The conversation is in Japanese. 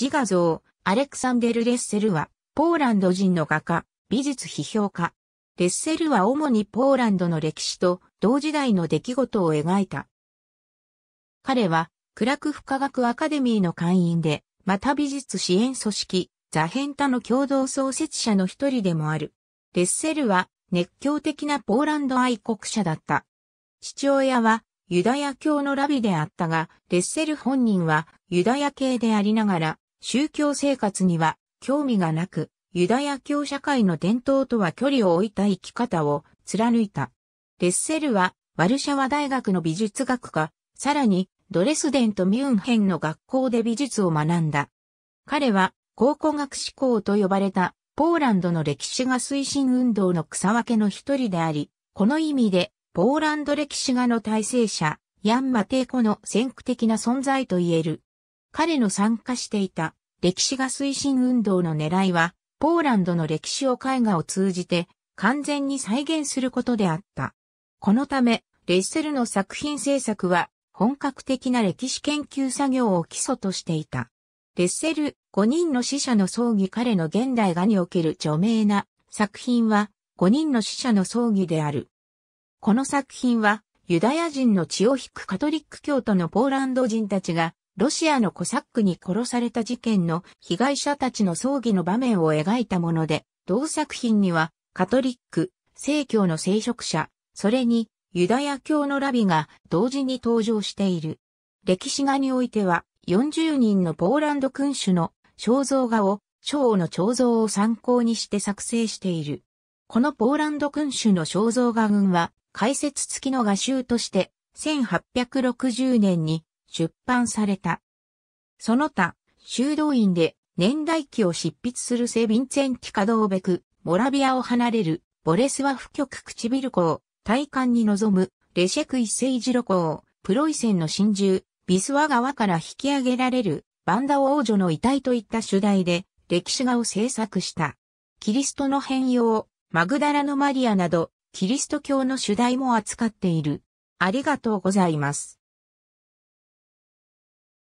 自画像、アレクサンデル・レッセルは、ポーランド人の画家、美術批評家。レッセルは主にポーランドの歴史と同時代の出来事を描いた。彼は、クラクフ科学アカデミーの会員で、また美術支援組織、ザヘンタの共同創設者の一人でもある。レッセルは熱狂的なポーランド愛国者だった。父親はユダヤ教のラビであったが、レッセル本人はユダヤ系でありながら宗教生活には興味がなく、ユダヤ教社会の伝統とは距離を置いた生き方を貫いた。レッセルはワルシャワ大学の美術学科、さらにドレスデンとミュンヘンの学校で美術を学んだ。彼は考古学志向と呼ばれたポーランドの歴史が推進運動の草分けの一人であり、この意味でポーランド歴史画の体制者、ヤン・マテイコの先駆的な存在と言える。彼の参加していた歴史が推進運動の狙いは、ポーランドの歴史を絵画を通じて完全に再現することであった。このため、レッセルの作品制作は本格的な歴史研究作業を基礎としていた。レッセル5人の死者の葬儀彼の現代画における著名な作品は5人の死者の葬儀である。この作品はユダヤ人の血を引くカトリック教徒のポーランド人たちがロシアのコサックに殺された事件の被害者たちの葬儀の場面を描いたもので、同作品にはカトリック、正教の聖職者、それにユダヤ教のラビが同時に登場している。歴史画においては40人のポーランド君主の肖像画を章の肖像を参考にして作成している。このポーランド君主の肖像画群は解説付きの画集として1860年に出版された。その他、修道院で年代記を執筆するセヴィンツェンティカドーベク、モラビアを離れる、ボレスワフ局唇校、体感に臨む、レシェク一世一路港、プロイセンの真珠、ビスワ川から引き上げられる、バンダオ王女の遺体といった主題で、歴史画を制作した。キリストの変容、マグダラのマリアなど、キリスト教の主題も扱っている。ありがとうございます。